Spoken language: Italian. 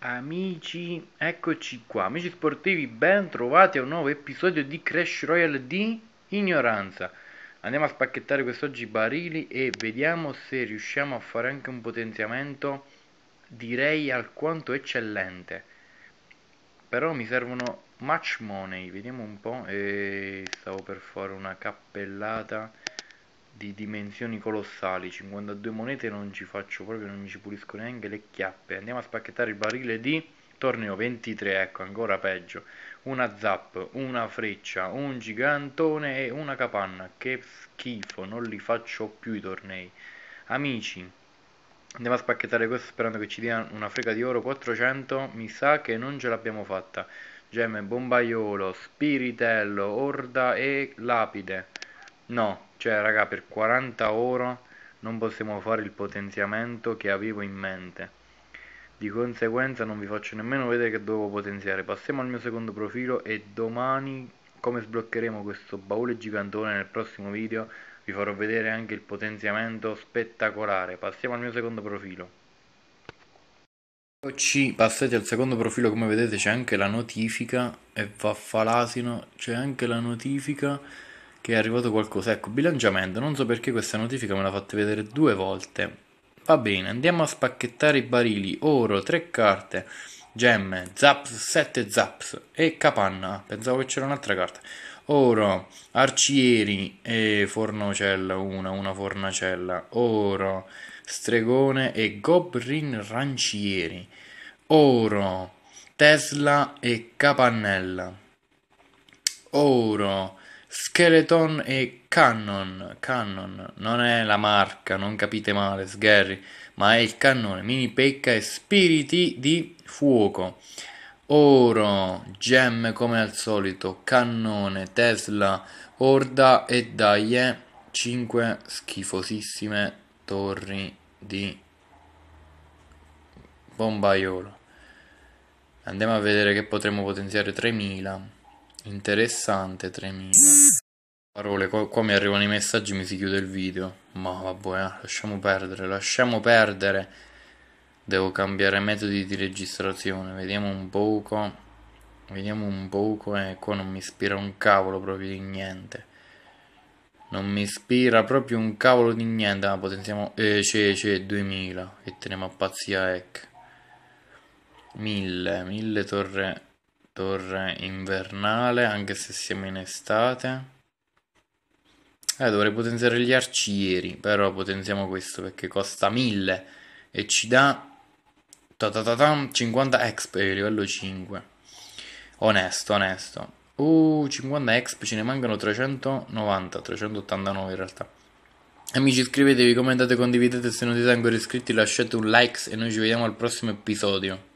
Amici, eccoci qua, amici sportivi, ben trovati a un nuovo episodio di Crash Royale di Ignoranza. Andiamo a spacchettare quest'oggi i barili e vediamo se riusciamo a fare anche un potenziamento direi alquanto eccellente. Però mi servono match money, vediamo un po', e stavo per fare una cappellata di dimensioni colossali 52 monete non ci faccio proprio non mi ci pulisco neanche le chiappe andiamo a spacchettare il barile di torneo 23 ecco ancora peggio una zap una freccia un gigantone e una capanna che schifo non li faccio più i tornei amici andiamo a spacchettare questo sperando che ci dia una frega di oro 400 mi sa che non ce l'abbiamo fatta gemme bombaiolo spiritello orda e lapide No, cioè raga per 40 ore non possiamo fare il potenziamento che avevo in mente. Di conseguenza non vi faccio nemmeno vedere che dovevo potenziare. Passiamo al mio secondo profilo e domani come sbloccheremo questo baule gigantone nel prossimo video vi farò vedere anche il potenziamento spettacolare. Passiamo al mio secondo profilo. Ci passate al secondo profilo come vedete c'è anche la notifica e vaffalasino c'è anche la notifica che è arrivato qualcosa. Ecco, bilanciamento, non so perché questa notifica me l'ha fatta vedere due volte. Va bene, andiamo a spacchettare i barili, oro, tre carte, gemme, zaps, sette zaps e capanna. Pensavo che c'era un'altra carta. Oro, arcieri e fornocella, una, una fornacella. Oro, stregone e goblin rancieri. Oro, Tesla e Capannella. Oro, Skeleton e Cannon. Cannon non è la marca, non capite male, Sgherri, ma è il cannone. Mini pecca e spiriti di fuoco. Oro, gemme come al solito, cannone, Tesla, Orda e Daie. 5 schifosissime torri di bombaiolo. Andiamo a vedere che potremmo potenziare 3000. Interessante 3000. Parole, qua, qua mi arrivano i messaggi, mi si chiude il video. Ma vabbè, eh, lasciamo perdere, lasciamo perdere. Devo cambiare metodi di registrazione, vediamo un poco. Vediamo un poco e eh, qua non mi ispira un cavolo proprio di niente. Non mi ispira proprio un cavolo di niente. Ah, potenziamo eh, c'è, c'è 2000 che teniamo a pazzia ecco 1000, 1000 torre torre invernale, anche se siamo in estate. Eh, dovrei potenziare gli arcieri, però potenziamo questo perché costa 1000 e ci dà 50 exp livello 5. Onesto, onesto. Uh, 50 exp, ce ne mancano 390, 389 in realtà. Amici iscrivetevi, commentate, condividete se non siete ancora iscritti, lasciate un like e noi ci vediamo al prossimo episodio.